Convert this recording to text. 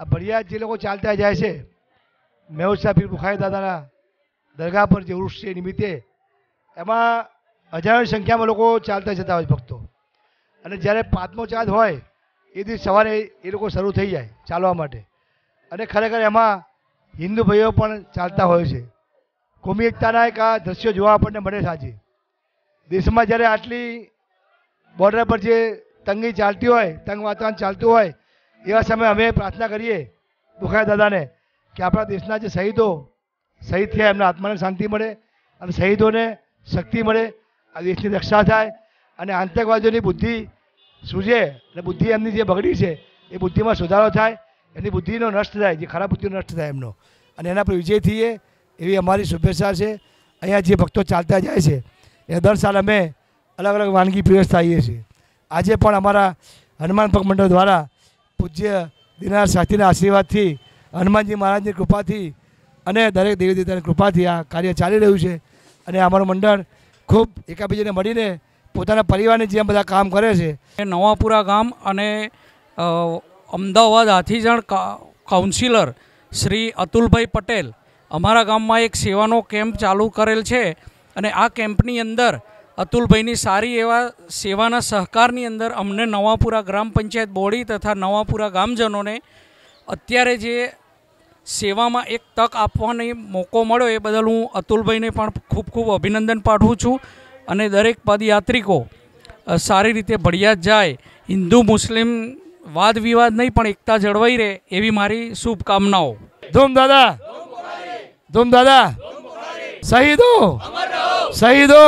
આ ભરિયાદ જે લોકો ચાલતા જાય છે મેવસા પીર બુખારી દાદાના દરગાહ પર જે ઉર્ષ છે નિમિત્તે એમાં હજારોની સંખ્યામાં લોકો ચાલતા જતા હોય ભક્તો અને જ્યારે પાંચમો ચાંદ હોય એ દિવસ સવારે એ લોકો શરૂ થઈ જાય ચાલવા માટે અને ખરેખર એમાં હિન્દુ ભાઈઓ પણ ચાલતા હોય છે કોમી એકતાના એક આ દ્રશ્યો જોવા આપણને મળે સાચી દેશમાં જ્યારે આટલી બોર્ડર પર જે તંગી ચાલતી હોય તંગ વાતાવરણ ચાલતું હોય એવા સમયે અમે પ્રાર્થના કરીએ દુખાય દાદાને કે આપણા દેશના જે શહીદો શહીદ થયા એમના આત્માને શાંતિ મળે અને શહીદોને શક્તિ મળે આ દેશની રક્ષા થાય અને આતંકવાદીઓની બુદ્ધિ સૂજે અને બુદ્ધિ એમની જે બગડી છે એ બુદ્ધિમાં સુધારો થાય એની બુદ્ધિનો નષ્ટ થાય જે ખરાબ બુદ્ધિનો નષ્ટ થાય એમનો અને એના પર વિજય થઈએ એવી અમારી શુભેચ્છા છે અહીંયા જે ભક્તો ચાલતા જાય છે એ દર સાલ અમે અલગ અલગ વાનગી પીરસતા આવીએ છીએ આજે પણ અમારા હનુમાન પગ મંડળ દ્વારા પૂજ્ય દિનાર શાસ્ત્રીના આશીર્વાદથી હનુમાનજી મહારાજની કૃપાથી અને દરેક દેવી દેવતાની કૃપાથી આ કાર્ય ચાલી રહ્યું છે અને અમારું મંડળ ખૂબ એકાબીજાને મળીને પોતાના પરિવારની જેમ બધા કામ કરે છે નવાપુરા ગામ અને અમદાવાદ હાથીજણ કાઉન્સિલર શ્રી અતુલભાઈ પટેલ અમારા ગામમાં એક સેવાનો કેમ્પ ચાલુ કરેલ છે અને આ કેમ્પની અંદર અતુલભાઈની સારી એવા સેવાના સહકારની અંદર અમને નવાપુરા ગ્રામ પંચાયત બોડી તથા નવાપુરા ગામજનોને અત્યારે જે સેવામાં એક તક આપવાની મોકો મળ્યો એ બદલ હું અતુલભાઈને પણ ખૂબ ખૂબ અભિનંદન પાઠવું છું અને દરેક પદયાત્રિકો સારી રીતે ભળિયાત જાય હિન્દુ મુસ્લિમ વાદ વિવાદ નહીં પણ એકતા જળવાઈ રહે એવી મારી શુભકામનાઓ ધૂમ દાદા ધૂમ દાદા શહીદો શહીદો